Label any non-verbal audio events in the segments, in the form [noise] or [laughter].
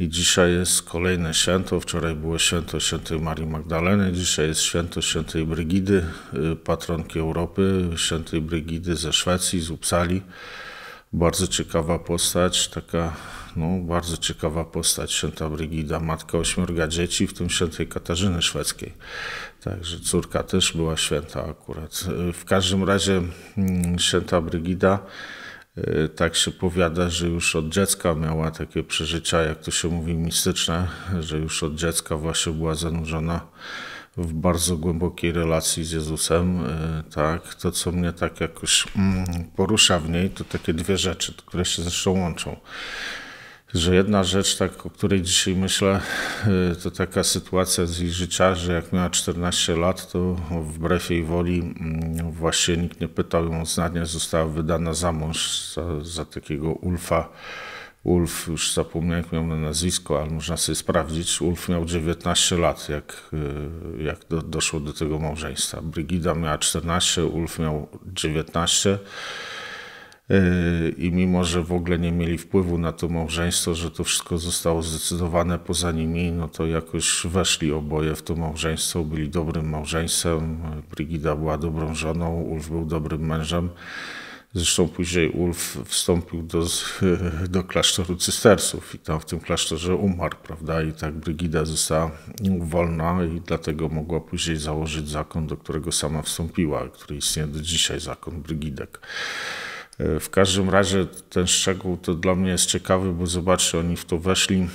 I dzisiaj jest kolejne święto. Wczoraj było święto świętej Marii Magdaleny, dzisiaj jest święto świętej Brygidy, y, patronki Europy, świętej Brygidy ze Szwecji, z Upsali. Bardzo ciekawa postać, taka no, bardzo ciekawa postać, święta Brygida, matka ośmiorga dzieci, w tym świętej Katarzyny Szwedzkiej. Także córka też była święta akurat. Y, w każdym razie mm, święta Brygida Y, tak się powiada, że już od dziecka miała takie przeżycia, jak to się mówi, mistyczne, że już od dziecka właśnie była zanurzona w bardzo głębokiej relacji z Jezusem. Y, tak, to co mnie tak jakoś mm, porusza w niej, to takie dwie rzeczy, które się zresztą łączą że jedna rzecz, tak, o której dzisiaj myślę, y, to taka sytuacja z jej życia, że jak miała 14 lat, to wbrew jej woli mm, właśnie nikt nie pytał ją o znanie, została wydana za mąż za, za takiego Ulfa. Ulf, już zapomniałem jak miał na nazwisko, ale można sobie sprawdzić, Ulf miał 19 lat, jak, y, jak do, doszło do tego małżeństwa. Brigida miała 14, Ulf miał 19. Yy, i mimo, że w ogóle nie mieli wpływu na to małżeństwo, że to wszystko zostało zdecydowane poza nimi, no to jakoś weszli oboje w to małżeństwo, byli dobrym małżeństwem, Brigida była dobrą żoną, Ulf był dobrym mężem. Zresztą później Ulf wstąpił do, [laughs] do klasztoru cystersów i tam w tym klasztorze umarł, prawda? I tak Brygida została wolna i dlatego mogła później założyć zakon, do którego sama wstąpiła, który istnieje do dzisiaj, zakon Brygidek. W każdym razie ten szczegół to dla mnie jest ciekawy, bo zobaczcie, oni w to weszli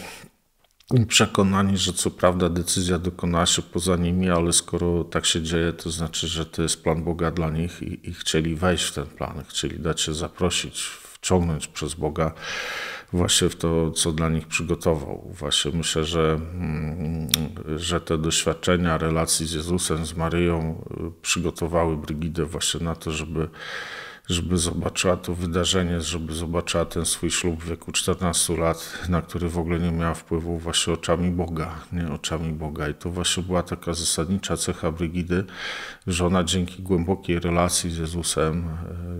przekonani, że co prawda decyzja dokonała się poza nimi, ale skoro tak się dzieje, to znaczy, że to jest plan Boga dla nich i, i chcieli wejść w ten plan, chcieli dać się zaprosić, wciągnąć przez Boga właśnie w to, co dla nich przygotował. Właśnie myślę, że, mm, że te doświadczenia relacji z Jezusem, z Maryją przygotowały Brygidę właśnie na to, żeby żeby zobaczyła to wydarzenie, żeby zobaczyła ten swój ślub w wieku 14 lat, na który w ogóle nie miała wpływu właśnie oczami Boga, nie oczami Boga. I to właśnie była taka zasadnicza cecha Brygidy, że ona dzięki głębokiej relacji z Jezusem, e,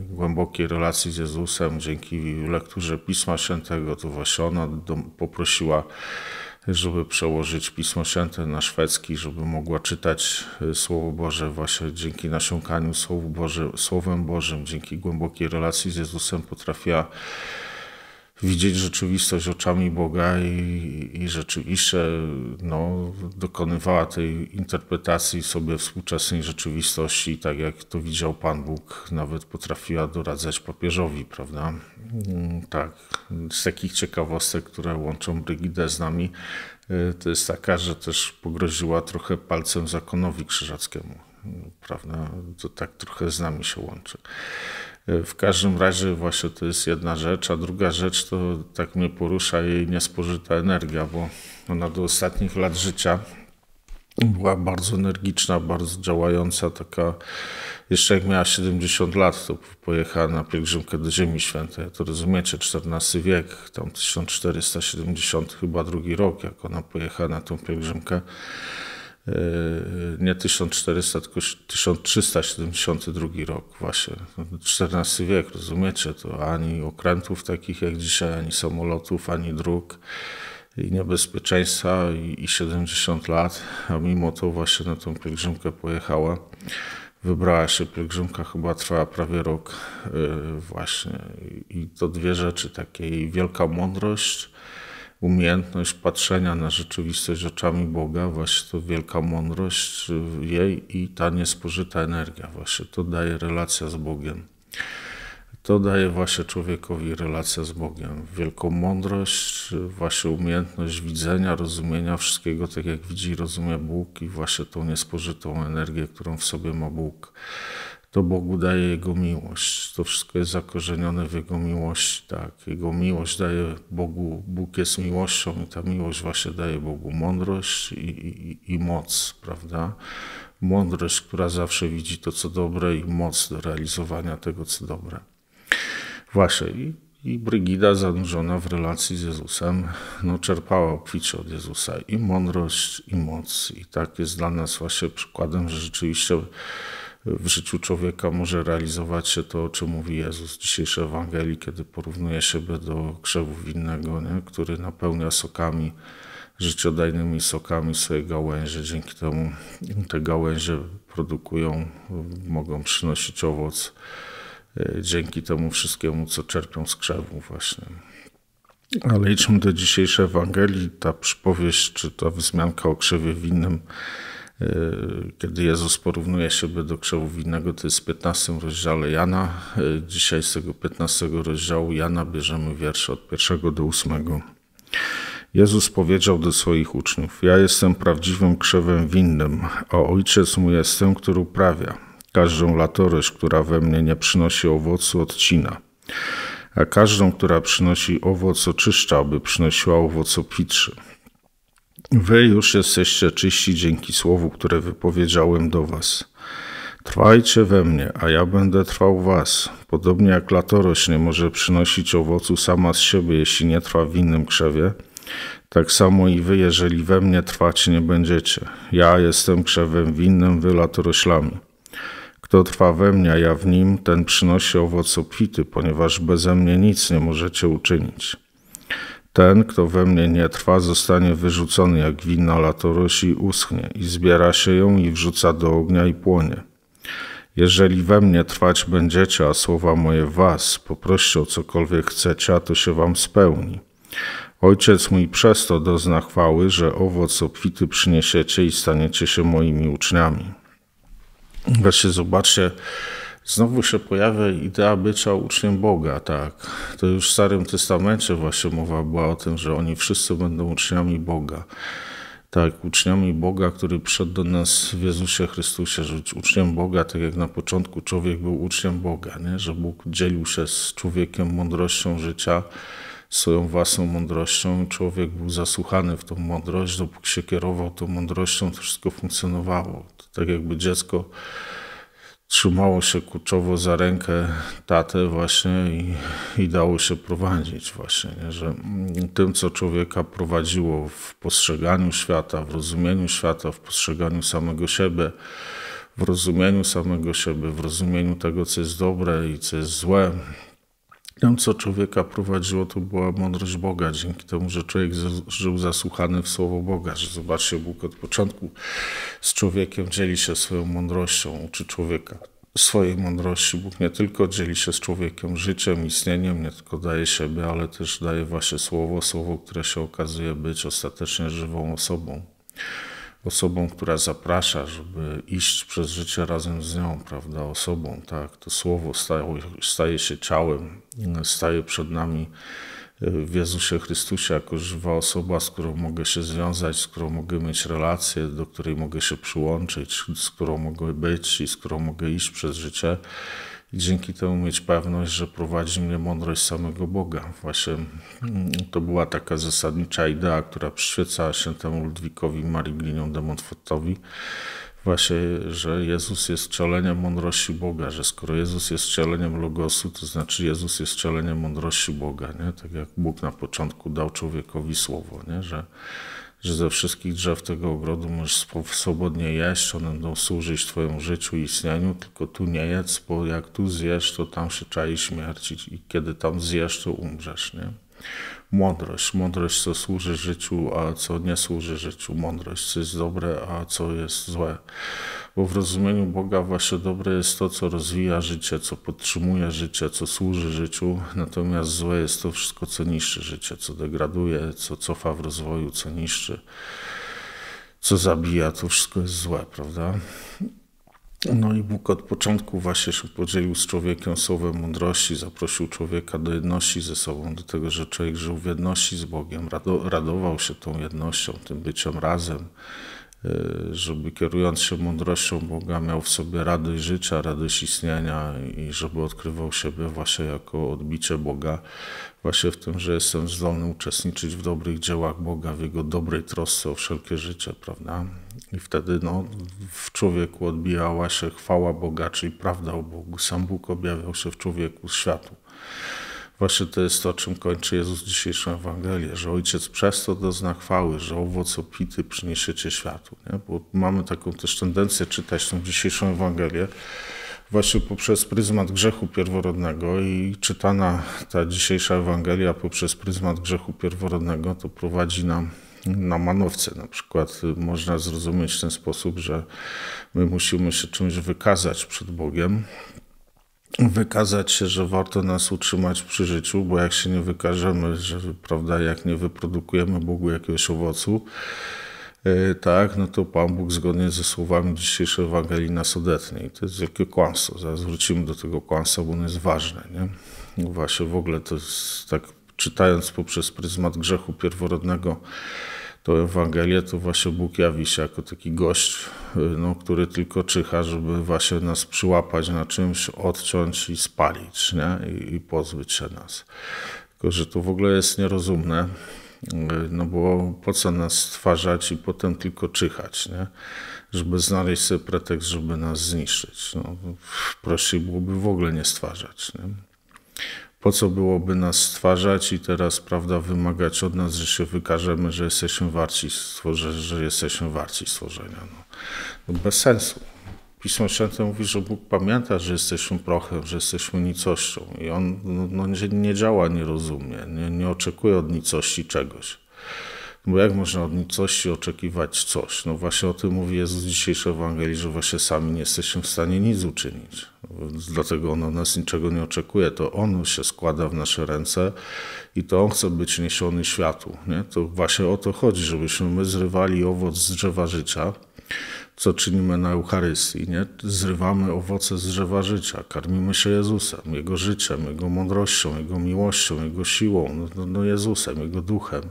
głębokiej relacji z Jezusem, dzięki lekturze Pisma Świętego, to właśnie ona poprosiła żeby przełożyć Pismo Święte na szwedzki, żeby mogła czytać y, Słowo Boże właśnie dzięki nasiąkaniu Słowu Boże, Słowem Bożym, dzięki głębokiej relacji z Jezusem potrafiła widzieć rzeczywistość oczami Boga i, i rzeczywiście no, dokonywała tej interpretacji sobie współczesnej rzeczywistości, tak jak to widział Pan Bóg, nawet potrafiła doradzać papieżowi, prawda? Mm, tak, z takich ciekawostek, które łączą Brygidę z nami, y, to jest taka, że też pogroziła trochę palcem zakonowi krzyżackiemu, prawda? To tak trochę z nami się łączy. W każdym razie właśnie to jest jedna rzecz, a druga rzecz to tak mnie porusza jej niespożyta energia, bo ona do ostatnich lat życia była bardzo energiczna, bardzo działająca, taka jeszcze jak miała 70 lat, to pojechała na pielgrzymkę do Ziemi Świętej. To rozumiecie, XIV wiek, tam 1470 chyba drugi rok, jak ona pojechała na tą pielgrzymkę nie 1400, tylko 1372 rok właśnie, XIV wiek, rozumiecie to, ani okrętów takich jak dzisiaj, ani samolotów, ani dróg i niebezpieczeństwa i, i 70 lat, a mimo to właśnie na tą pielgrzymkę pojechała. Wybrała się pielgrzymka, chyba trwała prawie rok y, właśnie i to dwie rzeczy takie, wielka mądrość, umiejętność patrzenia na rzeczywistość oczami Boga, właśnie to wielka mądrość jej i ta niespożyta energia, właśnie to daje relacja z Bogiem. To daje właśnie człowiekowi relacja z Bogiem. Wielką mądrość, właśnie umiejętność widzenia, rozumienia wszystkiego, tak jak widzi i rozumie Bóg, i właśnie tą niespożytą energię, którą w sobie ma Bóg to Bogu daje Jego miłość. To wszystko jest zakorzenione w Jego miłości. Tak. Jego miłość daje Bogu, Bóg jest miłością i ta miłość właśnie daje Bogu mądrość i, i, i moc, prawda? Mądrość, która zawsze widzi to, co dobre i moc do realizowania tego, co dobre. Właśnie. I, i Brygida zanurzona w relacji z Jezusem, no, czerpała obficie od Jezusa i mądrość, i moc. I tak jest dla nas właśnie przykładem, że rzeczywiście w życiu człowieka może realizować się to, o czym mówi Jezus w dzisiejszej Ewangelii, kiedy porównuje siebie do krzewu winnego, nie? który napełnia sokami, życiodajnymi sokami swoje gałęzie. Dzięki temu te gałęzie produkują, mogą przynosić owoc. E, dzięki temu wszystkiemu, co czerpią z krzewu właśnie. Ale idźmy do dzisiejszej Ewangelii. Ta przypowieść, czy ta wzmianka o krzewie winnym E, kiedy Jezus porównuje siebie do krzewu winnego, to jest w 15 rozdziale Jana. E, dzisiaj z tego 15 rozdziału Jana bierzemy wiersze od 1 do 8. Jezus powiedział do swoich uczniów: Ja jestem prawdziwym krzewem winnym, a ojciec mój jest tym, który uprawia. Każdą latorość, która we mnie nie przynosi owocu, odcina, a każdą, która przynosi owoc, oczyszcza, aby przynosiła owoc obfitszy. Wy już jesteście czyści dzięki słowu, które wypowiedziałem do Was. Trwajcie we mnie, a ja będę trwał was. Podobnie jak latorość nie może przynosić owocu sama z siebie, jeśli nie trwa w innym krzewie, tak samo i wy, jeżeli we mnie trwać nie będziecie. Ja jestem krzewem winnym, wy latoroślami. Kto trwa we mnie, a ja w nim, ten przynosi owoc obfity, ponieważ beze mnie nic nie możecie uczynić. Ten, kto we mnie nie trwa, zostanie wyrzucony jak wina i uschnie i zbiera się ją i wrzuca do ognia i płonie. Jeżeli we mnie trwać będziecie, a słowa moje was, poproście o cokolwiek chcecie, a to się wam spełni. Ojciec mój przez to dozna chwały, że owoc obfity przyniesiecie i staniecie się moimi uczniami. Weźcie, zobaczcie, Znowu się pojawia idea bycia uczniem Boga, tak. To już w Starym Testamencie właśnie mowa była o tym, że oni wszyscy będą uczniami Boga. Tak, uczniami Boga, który przyszedł do nas w Jezusie Chrystusie, że uczniem Boga, tak jak na początku człowiek był uczniem Boga, nie? że Bóg dzielił się z człowiekiem mądrością życia, swoją własną mądrością. Człowiek był zasłuchany w tą mądrość, dopóki się kierował tą mądrością, to wszystko funkcjonowało. To tak jakby dziecko trzymało się kurczowo za rękę tatę właśnie i, i dało się prowadzić właśnie, nie? że mm, tym, co człowieka prowadziło w postrzeganiu świata, w rozumieniu świata, w postrzeganiu samego siebie, w rozumieniu samego siebie, w rozumieniu tego, co jest dobre i co jest złe, tym, co człowieka prowadziło, to była mądrość Boga, dzięki temu, że człowiek żył zasłuchany w słowo Boga, że zobaczcie, Bóg od początku z człowiekiem dzieli się swoją mądrością, uczy człowieka swojej mądrości. Bóg nie tylko dzieli się z człowiekiem życiem, istnieniem, nie tylko daje siebie, ale też daje właśnie słowo, słowo, które się okazuje być ostatecznie żywą osobą osobą, która zaprasza, żeby iść przez życie razem z nią, prawda, osobą, tak, to słowo staje, staje się ciałem, staje przed nami e, w Jezusie Chrystusie jako żywa osoba, z którą mogę się związać, z którą mogę mieć relację, do której mogę się przyłączyć, z którą mogę być i z którą mogę iść przez życie i dzięki temu mieć pewność, że prowadzi mnie mądrość samego Boga. Właśnie mm, to była taka zasadnicza idea, która przyświecała się temu Ludwikowi Marii Glinią de Montfortowi, właśnie, że Jezus jest czeleniem mądrości Boga, że skoro Jezus jest czeleniem Logosu, to znaczy Jezus jest czeleniem mądrości Boga, nie? tak jak Bóg na początku dał człowiekowi słowo, nie? że że ze wszystkich drzew tego ogrodu możesz swobodnie jeść, one będą służyć Twojemu życiu i istnieniu, tylko tu nie jedz, bo jak tu zjesz, to tam się czai śmierć i kiedy tam zjesz, to umrzesz, nie? mądrość. Mądrość, co służy życiu, a co nie służy życiu. Mądrość, co jest dobre, a co jest złe. Bo w rozumieniu Boga właśnie dobre jest to, co rozwija życie, co podtrzymuje życie, co służy życiu, natomiast złe jest to wszystko, co niszczy życie, co degraduje, co cofa w rozwoju, co niszczy, co zabija. To wszystko jest złe, prawda? Tak. No i Bóg od początku właśnie się podzielił z człowiekiem słowem mądrości, zaprosił człowieka do jedności ze sobą, do tego, że człowiek żył w jedności z Bogiem, radował się tą jednością, tym byciem razem, Y, żeby kierując się mądrością Boga miał w sobie radość życia, radość istnienia i żeby odkrywał siebie właśnie jako odbicie Boga, właśnie w tym, że jestem zdolny uczestniczyć w dobrych dziełach Boga, w Jego dobrej trosce o wszelkie życie, prawda? I wtedy no, w człowieku odbijała się chwała Boga, czyli prawda o Bogu. Sam Bóg objawiał się w człowieku, światu. Właśnie to jest to, czym kończy Jezus dzisiejszą Ewangelię, że Ojciec przez to dozna chwały, że owoc opity przyniesiecie światu. Nie? Bo mamy taką też tendencję czytać tą dzisiejszą Ewangelię właśnie poprzez pryzmat grzechu pierworodnego i czytana ta dzisiejsza Ewangelia poprzez pryzmat grzechu pierworodnego to prowadzi nam na manowce. Na przykład można zrozumieć w ten sposób, że my musimy się czymś wykazać przed Bogiem, wykazać się, że warto nas utrzymać przy życiu, bo jak się nie wykażemy, że prawda, jak nie wyprodukujemy Bogu jakiegoś owocu, e, tak, no to Pan Bóg zgodnie ze słowami dzisiejszej Ewangelii nas odetnie. I to jest wielkie kłamstwo. Zaraz wrócimy do tego kłamstwa, bo on jest ważny. Nie? No właśnie w ogóle to jest tak, czytając poprzez pryzmat grzechu pierworodnego, to Ewangelię, to właśnie Bóg jawi się jako taki gość, y, no, który tylko czyha, żeby właśnie nas przyłapać na czymś, odciąć i spalić, nie? I, i pozbyć się nas. Tylko, że to w ogóle jest nierozumne, y, no bo po co nas stwarzać i potem tylko czyhać, nie? Żeby znaleźć sobie pretekst, żeby nas zniszczyć. No, prościej byłoby w ogóle nie stwarzać, nie? po co byłoby nas stwarzać i teraz, prawda, wymagać od nas, że się wykażemy, że jesteśmy warci, stworze, że jesteśmy warci stworzenia. No. no bez sensu. Pismo Święte mówi, że Bóg pamięta, że jesteśmy prochem, że jesteśmy nicością i On no, nie, no, no, nie działa, nie rozumie, nie, nie oczekuje od nicości czegoś. Bo jak można od nicości coś oczekiwać coś? No właśnie o tym mówi Jezus w dzisiejszej Ewangelii, że właśnie sami nie jesteśmy w stanie nic uczynić. dlatego On od nas niczego nie oczekuje. To On się składa w nasze ręce i to On chce być niesiony światu. Nie? To właśnie o to chodzi, żebyśmy my zrywali owoc z drzewa życia, co czynimy na Eucharystii. Nie? Zrywamy owoce z drzewa życia, karmimy się Jezusem, Jego życiem, Jego mądrością, Jego miłością, Jego siłą, no, no, no Jezusem, Jego duchem.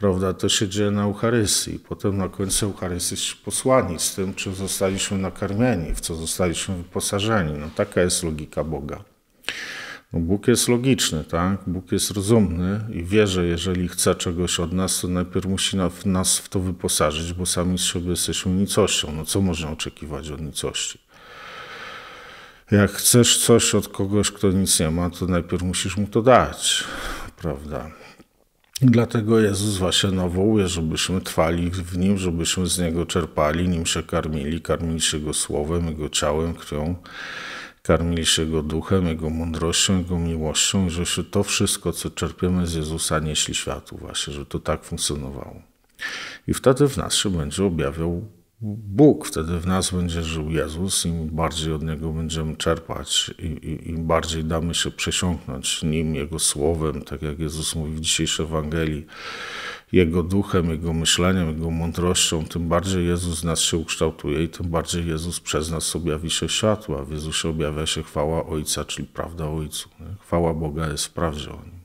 Prawda? To się dzieje na Eucharystii. Potem na końcu Eucharystii jesteśmy posłani z tym, czym zostaliśmy nakarmieni, w co zostaliśmy wyposażeni. No, taka jest logika Boga. No Bóg jest logiczny, tak? Bóg jest rozumny i wie, że jeżeli chce czegoś od nas, to najpierw musi nas w to wyposażyć, bo sami z siebie jesteśmy nicością. No co można oczekiwać od nicości? Jak chcesz coś od kogoś, kto nic nie ma, to najpierw musisz mu to dać, prawda? I dlatego Jezus właśnie nawołuje, żebyśmy trwali w Nim, żebyśmy z Niego czerpali, Nim się karmili, karmili się Jego słowem, Jego ciałem, krwią Karmili się Jego duchem, Jego mądrością, Jego miłością i że się to wszystko, co czerpiemy z Jezusa, nieśli światu właśnie, że to tak funkcjonowało. I wtedy w nas się będzie objawiał Bóg, wtedy w nas będzie żył Jezus, im bardziej od Niego będziemy czerpać, i im bardziej damy się przesiąknąć Nim, Jego Słowem, tak jak Jezus mówi w dzisiejszej Ewangelii jego duchem, Jego myśleniem, Jego mądrością, tym bardziej Jezus z nas się ukształtuje i tym bardziej Jezus przez nas objawi się światła. W Jezusie objawia się chwała Ojca, czyli prawda Ojcu. Chwała Boga jest w prawdzie o Nim.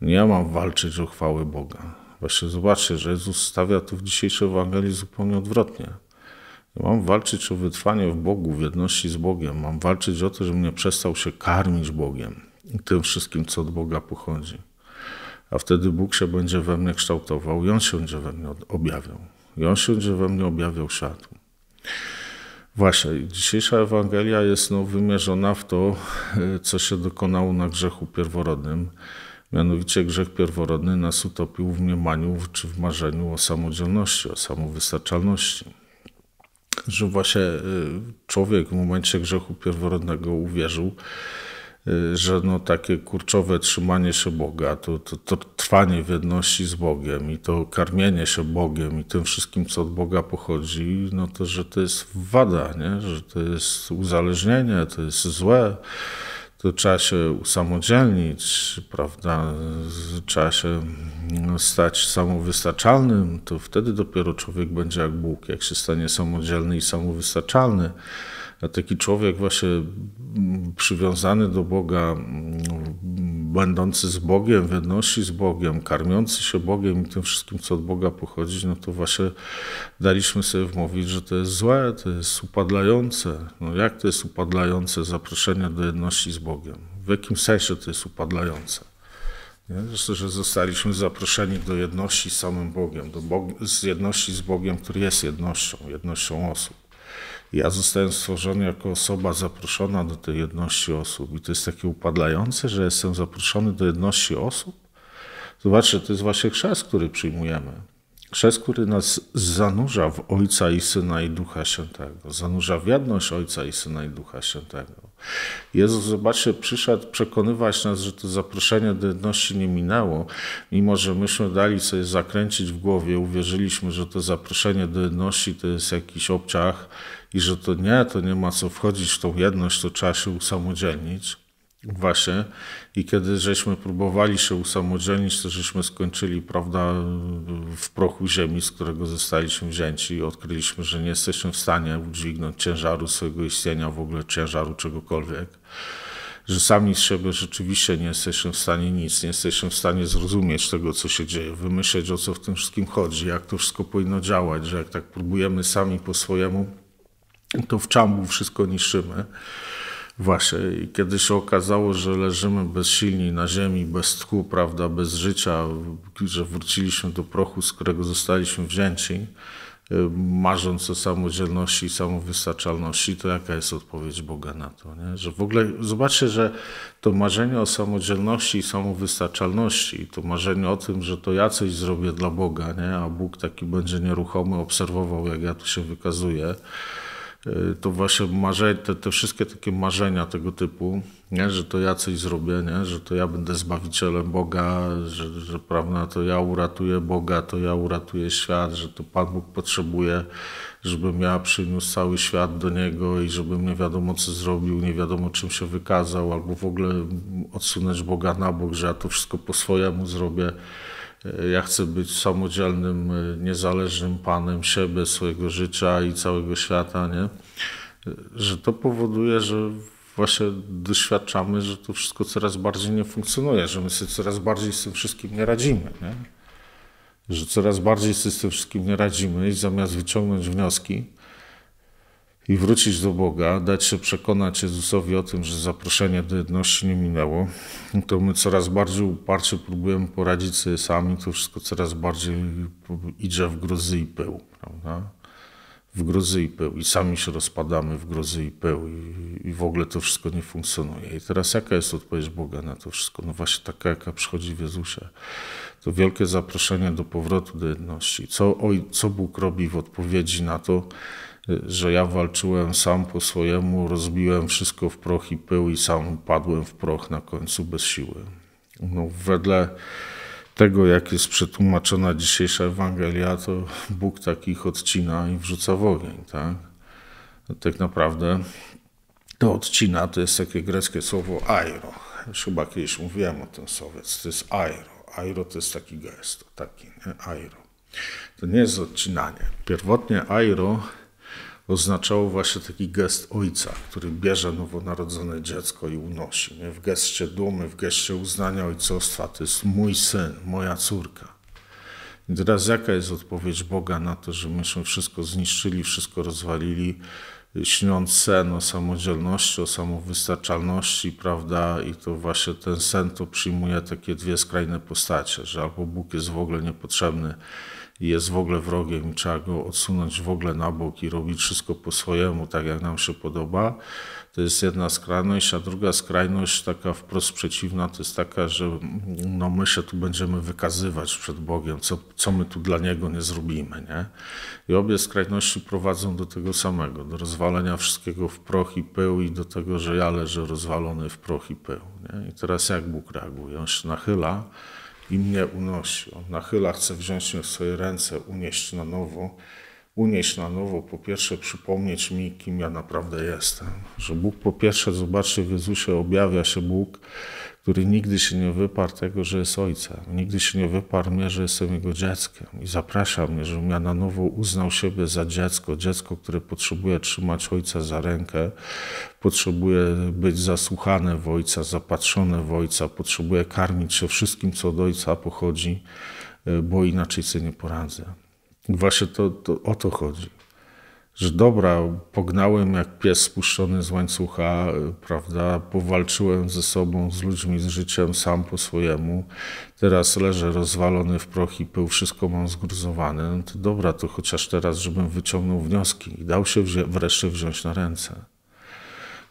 Nie mam walczyć o chwałę Boga. Właśnie zobaczcie, że Jezus stawia to w dzisiejszej Ewangelii zupełnie odwrotnie. Mam walczyć o wytrwanie w Bogu, w jedności z Bogiem. Mam walczyć o to, żebym nie przestał się karmić Bogiem i tym wszystkim, co od Boga pochodzi a wtedy Bóg się będzie we mnie kształtował i On się będzie we mnie objawiał. I On się będzie we mnie objawiał światło. Właśnie, dzisiejsza Ewangelia jest no, wymierzona w to, e, co się dokonało na grzechu pierworodnym. Mianowicie grzech pierworodny nas utopił w mniemaniu czy w marzeniu o samodzielności, o samowystarczalności. Że właśnie e, człowiek w momencie grzechu pierworodnego uwierzył, Y, że no takie kurczowe trzymanie się Boga, to, to, to trwanie w jedności z Bogiem i to karmienie się Bogiem i tym wszystkim, co od Boga pochodzi, no to, że to jest wada, nie? że to jest uzależnienie, to jest złe, to trzeba się usamodzielnić, prawda, trzeba się no, stać samowystarczalnym, to wtedy dopiero człowiek będzie jak Bóg, jak się stanie samodzielny i samowystarczalny taki człowiek właśnie mm, przywiązany do Boga, mm, będący z Bogiem, w jedności z Bogiem, karmiący się Bogiem i tym wszystkim, co od Boga pochodzi, no to właśnie daliśmy sobie wmówić, że to jest złe, to jest upadlające. No jak to jest upadlające zaproszenie do jedności z Bogiem? W jakim sensie to jest upadlające? Nie? Zresztą, że zostaliśmy zaproszeni do jedności z samym Bogiem, do Bog z jedności z Bogiem, który jest jednością, jednością osób ja zostałem stworzony jako osoba zaproszona do tej jedności osób. I to jest takie upadlające, że jestem zaproszony do jedności osób. Zobaczcie, to jest właśnie chrzest, który przyjmujemy. Chrzest, który nas zanurza w Ojca i Syna i Ducha Świętego. Zanurza w jedność Ojca i Syna i Ducha Świętego. Jezus, zobaczcie, przyszedł przekonywać nas, że to zaproszenie do jedności nie minęło, mimo że myśmy dali sobie zakręcić w głowie, uwierzyliśmy, że to zaproszenie do jedności to jest jakiś obciach i że to nie, to nie ma co wchodzić w tą jedność, to trzeba się usamodzielnić. Właśnie. I kiedy żeśmy próbowali się usamodzielnić, to żeśmy skończyli, prawda, w prochu ziemi, z którego zostaliśmy wzięci i odkryliśmy, że nie jesteśmy w stanie udźwignąć ciężaru swojego istnienia, w ogóle ciężaru czegokolwiek. Że sami z siebie rzeczywiście nie jesteśmy w stanie nic, nie jesteśmy w stanie zrozumieć tego, co się dzieje, wymyśleć o co w tym wszystkim chodzi, jak to wszystko powinno działać, że jak tak próbujemy sami po swojemu, to w czambu wszystko niszczymy. Właśnie, i kiedy się okazało, że leżymy bezsilni na ziemi, bez tchu, prawda, bez życia, że wróciliśmy do prochu, z którego zostaliśmy wzięci, y, marząc o samodzielności i samowystarczalności, to jaka jest odpowiedź Boga na to? Nie? Że w ogóle zobaczcie, że to marzenie o samodzielności i samowystarczalności, to marzenie o tym, że to ja coś zrobię dla Boga, nie? a Bóg taki będzie nieruchomy, obserwował, jak ja tu się wykazuję Y, to właśnie marzenie, te, te, wszystkie takie marzenia tego typu, nie? że to ja coś zrobię, nie? że to ja będę zbawicielem Boga, że, że prawda, to ja uratuję Boga, to ja uratuję świat, że to Pan Bóg potrzebuje, żebym ja przyniósł cały świat do Niego i żebym nie wiadomo co zrobił, nie wiadomo czym się wykazał, albo w ogóle odsunąć Boga na bok, że ja to wszystko po swojemu zrobię. Ja chcę być samodzielnym, e, niezależnym panem siebie, swojego życia i całego świata, nie? E, że to powoduje, że właśnie doświadczamy, że to wszystko coraz bardziej nie funkcjonuje, że my sobie coraz bardziej z tym wszystkim nie radzimy, nie? Że coraz bardziej sobie z tym wszystkim nie radzimy i zamiast wyciągnąć wnioski, i wrócić do Boga, dać się przekonać Jezusowi o tym, że zaproszenie do jedności nie minęło, to my coraz bardziej uparcie próbujemy poradzić sobie sami, to wszystko coraz bardziej idzie w grozy i pył, prawda? W grozy i pył. I sami się rozpadamy w grozy i pył i, i w ogóle to wszystko nie funkcjonuje. I teraz jaka jest odpowiedź Boga na to wszystko? No właśnie taka, jaka przychodzi w Jezusie. To wielkie zaproszenie do powrotu do jedności. Co, oj, co Bóg robi w odpowiedzi na to, że ja walczyłem sam po swojemu, rozbiłem wszystko w proch i pył i sam padłem w proch na końcu bez siły. No, wedle tego, jak jest przetłumaczona dzisiejsza Ewangelia, to Bóg takich odcina i wrzuca w ogień. Tak, tak naprawdę to odcina to jest takie greckie słowo airo. Już chyba kiedyś mówiłem o tym słowie. To jest airo. Airo to jest taki gest, taki nie? airo. To nie jest odcinanie. Pierwotnie airo oznaczało właśnie taki gest ojca, który bierze nowonarodzone dziecko i unosi. Nie? W geście dumy, w geście uznania ojcostwa to jest mój syn, moja córka. I teraz jaka jest odpowiedź Boga na to, że myśmy wszystko zniszczyli, wszystko rozwalili, śniąc sen o samodzielności, o samowystarczalności, prawda? I to właśnie ten sen to przyjmuje takie dwie skrajne postacie, że albo Bóg jest w ogóle niepotrzebny, jest w ogóle wrogiem i trzeba go odsunąć w ogóle na bok i robić wszystko po swojemu, tak jak nam się podoba. To jest jedna skrajność, a druga skrajność, taka wprost przeciwna, to jest taka, że no my się tu będziemy wykazywać przed Bogiem, co, co my tu dla Niego nie zrobimy. Nie? I obie skrajności prowadzą do tego samego, do rozwalenia wszystkiego w proch i pył i do tego, że ja leżę rozwalony w proch i pył. Nie? I teraz jak Bóg reaguje? On się nachyla i mnie unosi. On nachyla, chce wziąć mnie w swoje ręce, unieść na nowo unieść na nowo, po pierwsze przypomnieć mi, kim ja naprawdę jestem. Że Bóg po pierwsze zobaczy w Jezusie, objawia się Bóg, który nigdy się nie wyparł tego, że jest Ojcem. Nigdy się nie wyparł mnie, że jestem Jego dzieckiem. I zaprasza mnie, żebym ja na nowo uznał siebie za dziecko. Dziecko, które potrzebuje trzymać Ojca za rękę, potrzebuje być zasłuchane w Ojca, zapatrzone w Ojca, potrzebuje karmić się wszystkim, co od Ojca pochodzi, bo inaczej sobie nie poradzę. Właśnie to, to o to chodzi. Że dobra, pognałem jak pies spuszczony z łańcucha, prawda? Powalczyłem ze sobą, z ludźmi, z życiem, sam po swojemu. Teraz leżę rozwalony w proch i pył, wszystko mam zgruzowane. No to dobra, to chociaż teraz, żebym wyciągnął wnioski i dał się wzi- wreszcie wziąć na ręce.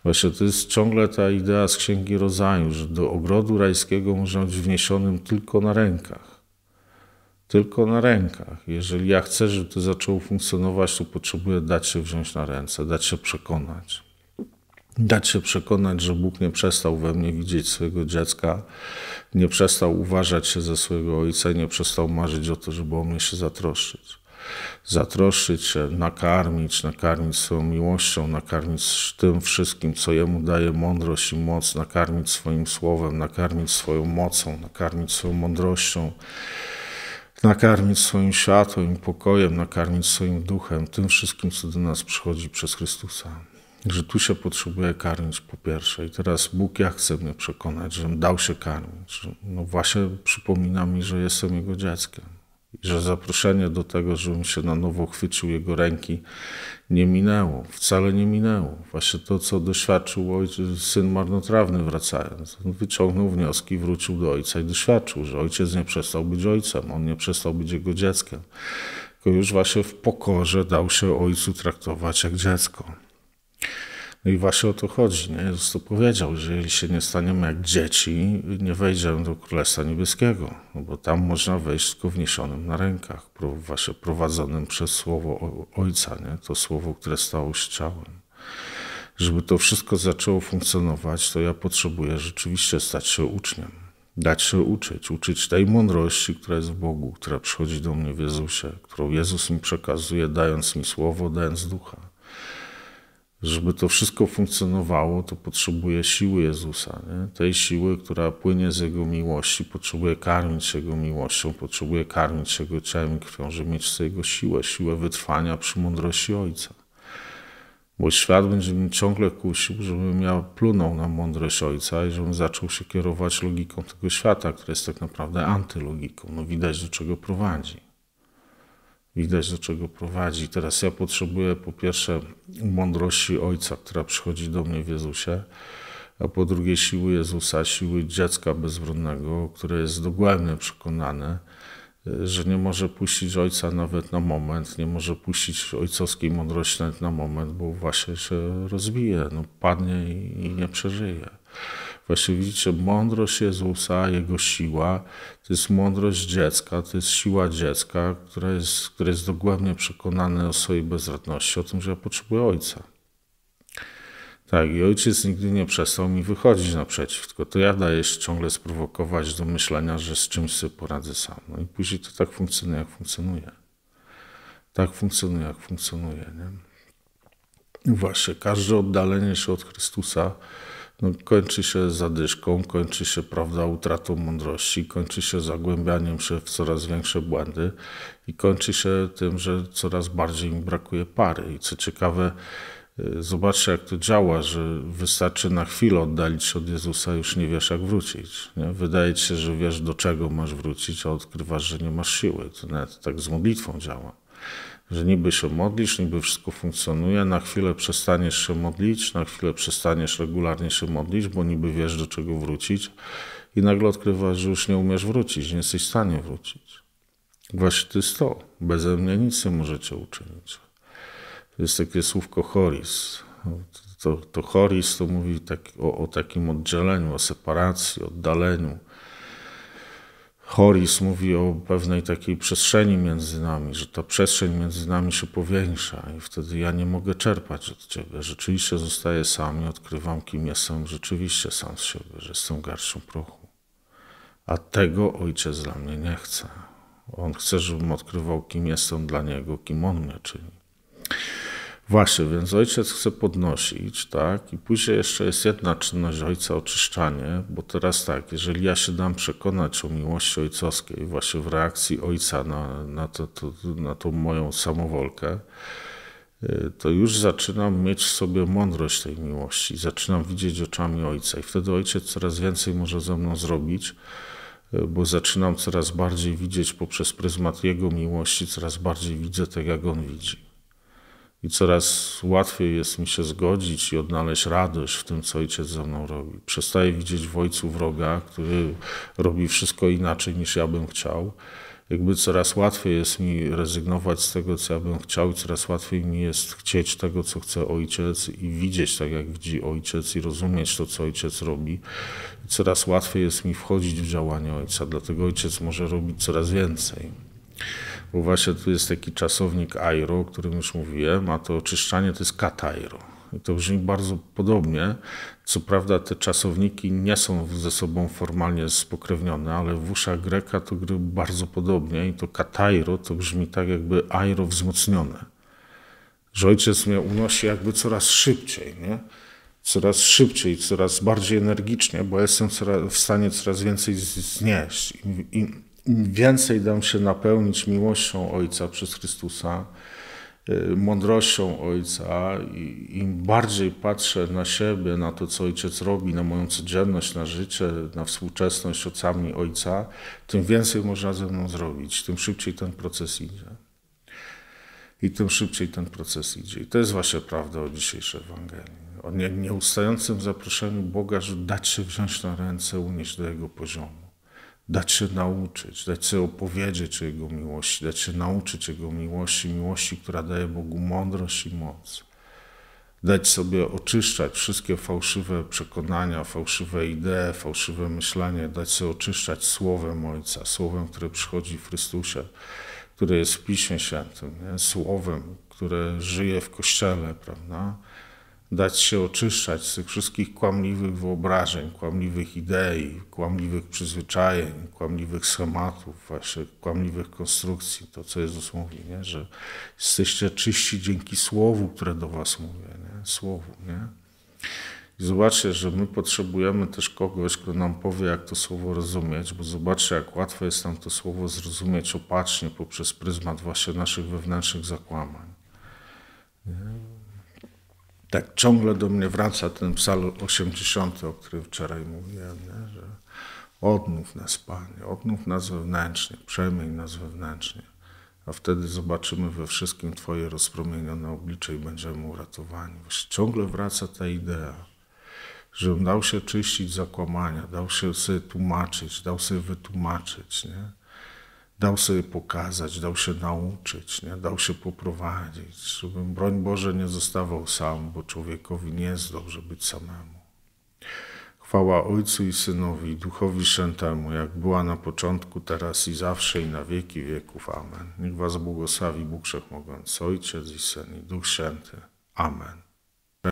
Właśnie to jest ciągle ta idea z Księgi Rodzaju, że do ogrodu rajskiego można być wniesionym tylko na rękach tylko na rękach. Jeżeli ja chcę, żeby to zaczęło funkcjonować, to potrzebuję dać się wziąć na ręce, dać się przekonać. Dać się przekonać, że Bóg nie przestał we mnie widzieć swojego dziecka, nie przestał uważać się za swojego ojca, nie przestał marzyć o to, żeby o mnie się zatroszczyć. Zatroszczyć się, nakarmić, nakarmić swoją miłością, nakarmić tym wszystkim, co jemu daje mądrość i moc, nakarmić swoim słowem, nakarmić swoją mocą, nakarmić swoją mądrością nakarmić swoim światłem i pokojem, nakarmić swoim duchem, tym wszystkim, co do nas przychodzi przez Chrystusa. Że tu się potrzebuje karmić po pierwsze. I teraz Bóg ja chce mnie przekonać, żebym dał się karmić. no właśnie przypomina mi, że jestem Jego dzieckiem że zaproszenie do tego, żebym się na nowo chwycił jego ręki, nie minęło, wcale nie minęło. Właśnie to, co doświadczył ojciec, syn marnotrawny wracając. On wyciągnął wnioski, wrócił do ojca i doświadczył, że ojciec nie przestał być ojcem, on nie przestał być jego dzieckiem, tylko już właśnie w pokorze dał się ojcu traktować jak dziecko. No i właśnie o to chodzi. Nie? Jezus to powiedział, że jeżeli się nie staniemy jak dzieci, nie wejdziemy do Królestwa Niebieskiego, no bo tam można wejść tylko wniesionym na rękach, właśnie prowadzonym przez Słowo Ojca, nie? to Słowo, które stało się ciałem. Żeby to wszystko zaczęło funkcjonować, to ja potrzebuję rzeczywiście stać się uczniem dać się uczyć, uczyć tej mądrości, która jest w Bogu, która przychodzi do mnie w Jezusie, którą Jezus mi przekazuje, dając mi słowo, dając ducha żeby to wszystko funkcjonowało, to potrzebuje siły Jezusa, nie? tej siły, która płynie z Jego miłości, potrzebuje karmić Jego miłością, potrzebuje karmić Jego ciałem i krwią, żeby mieć z Jego siłę, siłę wytrwania przy mądrości Ojca. Bo świat będzie mi ciągle kusił, żebym ja plunął na mądrość Ojca i żebym zaczął się kierować logiką tego świata, która jest tak naprawdę antylogiką. No widać, do czego prowadzi. Widać do czego prowadzi. Teraz ja potrzebuję po pierwsze mądrości Ojca, która przychodzi do mnie w Jezusie, a po drugie siły Jezusa, siły dziecka bezbronnego, które jest dogłębnie przekonane, że nie może puścić Ojca nawet na moment, nie może puścić ojcowskiej mądrości nawet na moment, bo właśnie się rozbije, no padnie i, i nie przeżyje właśnie widzicie, mądrość Jezusa, Jego siła, to jest mądrość dziecka, to jest siła dziecka, które jest, które jest dogłębnie przekonane o swojej bezradności, o tym, że ja potrzebuję Ojca. Tak, i ojciec nigdy nie przestał mi wychodzić naprzeciw, tylko to ja daję się ciągle sprowokować do myślenia, że z czymś sobie poradzę sam. No i później to tak funkcjonuje, jak funkcjonuje. Tak funkcjonuje, jak funkcjonuje. Nie? Właśnie, każde oddalenie się od Chrystusa no, kończy się zadyszką, kończy się prawda, utratą mądrości, kończy się zagłębianiem się w coraz większe błędy i kończy się tym, że coraz bardziej mi brakuje pary. I co ciekawe, Y, zobaczcie, jak to działa, że wystarczy na chwilę oddalić się od Jezusa, już nie wiesz, jak wrócić. Nie? Wydaje ci się, że wiesz, do czego masz wrócić, a odkrywasz, że nie masz siły. To nawet tak z modlitwą działa. Że niby się modlisz, niby wszystko funkcjonuje, na chwilę przestaniesz się modlić, na chwilę przestaniesz regularnie się modlić, bo niby wiesz, do czego wrócić, i nagle odkrywasz, że już nie umiesz wrócić, nie jesteś w stanie wrócić. Właśnie to jest to. Beze mnie nic nie możecie uczynić jest takie słówko choris. To, to choris to mówi tak, o, o takim oddzieleniu, o separacji, oddaleniu. Horis mówi o pewnej takiej przestrzeni między nami, że ta przestrzeń między nami się powiększa i wtedy ja nie mogę czerpać od Ciebie. Rzeczywiście zostaję sam i odkrywam, kim jestem rzeczywiście sam z siebie, że jestem garścią prochu. A tego Ojciec dla mnie nie chce. On chce, żebym odkrywał, kim jestem dla Niego, kim On mnie czyni. Właśnie, więc ojciec chce podnosić, tak? I później jeszcze jest jedna czynność ojca oczyszczanie, bo teraz tak, jeżeli ja się dam przekonać o miłości ojcowskiej, właśnie w reakcji ojca na, na, to, to, na tą moją samowolkę, y, to już zaczynam mieć w sobie mądrość tej miłości, zaczynam widzieć oczami ojca, i wtedy ojciec coraz więcej może ze mną zrobić y, bo zaczynam coraz bardziej widzieć poprzez pryzmat Jego miłości, coraz bardziej widzę tak, jak On widzi i coraz łatwiej jest mi się zgodzić i odnaleźć radość w tym, co ojciec ze mną robi. Przestaję widzieć w ojcu wroga, który robi wszystko inaczej niż ja bym chciał. Jakby coraz łatwiej jest mi rezygnować z tego, co ja bym chciał, i coraz łatwiej mi jest chcieć tego, co chce ojciec, i widzieć tak, jak widzi ojciec, i rozumieć to, co ojciec robi. I coraz łatwiej jest mi wchodzić w działanie ojca, dlatego ojciec może robić coraz więcej bo właśnie tu jest taki czasownik airo, o którym już mówiłem, a to oczyszczanie to jest katairo. I to brzmi bardzo podobnie. Co prawda te czasowniki nie są ze sobą formalnie spokrewnione, ale w uszach Greka to gry bardzo podobnie i to katairo to brzmi tak jakby airo wzmocnione. Że ojciec mnie unosi jakby coraz szybciej, nie? coraz szybciej, coraz bardziej energicznie, bo jestem coraz, w stanie coraz więcej znieść. I, i, im więcej dam się napełnić miłością Ojca przez Chrystusa, y, mądrością Ojca, i im bardziej patrzę na siebie, na to, co Ojciec robi, na moją codzienność, na życie, na współczesność ocami Ojca, tym więcej można ze mną zrobić, tym szybciej ten proces idzie. I tym szybciej ten proces idzie. I to jest właśnie prawda o dzisiejszej Ewangelii. O nieustającym zaproszeniu Boga, żeby dać się wziąć na ręce, unieść do Jego poziomu dać się nauczyć, dać się opowiedzieć o Jego miłości, dać się nauczyć Jego miłości, miłości, która daje Bogu mądrość i moc. Dać sobie oczyszczać wszystkie fałszywe przekonania, fałszywe idee, fałszywe myślenie, dać sobie oczyszczać Słowem Ojca, Słowem, które przychodzi w Chrystusie, które jest w Piśmie Świętym, nie? Słowem, które żyje w Kościele, prawda? dać się oczyszczać z tych wszystkich kłamliwych wyobrażeń, kłamliwych idei, kłamliwych przyzwyczajeń, kłamliwych schematów, waszych kłamliwych konstrukcji, to co Jezus mówi, nie? że jesteście czyści dzięki Słowu, które do was mówię, nie? Słowu. Nie? I zobaczcie, że my potrzebujemy też kogoś, kto nam powie, jak to słowo rozumieć, bo zobaczcie, jak łatwo jest nam to słowo zrozumieć opacznie poprzez pryzmat właśnie naszych wewnętrznych zakłamań. Nie? tak ciągle do mnie wraca ten psalm 80, o którym wczoraj mówiłem, nie? że odnów nas, Panie, odnów nas wewnętrznie, przemień nas wewnętrznie, a wtedy zobaczymy we wszystkim Twoje rozpromienione oblicze i będziemy uratowani. Właśnie ciągle wraca ta idea, że dał się czyścić zakłamania, dał się sobie tłumaczyć, dał się wytłumaczyć, nie? dał sobie pokazać, dał się nauczyć, nie? dał się poprowadzić, żebym, broń Boże, nie zostawał sam, bo człowiekowi nie jest dobrze być samemu. Chwała Ojcu i Synowi, i Duchowi Świętemu, jak była na początku, teraz i zawsze, i na wieki wieków. Amen. Niech Was błogosławi Bóg Wszechmogący, Ojciec i Syn i Duch Święty. Amen.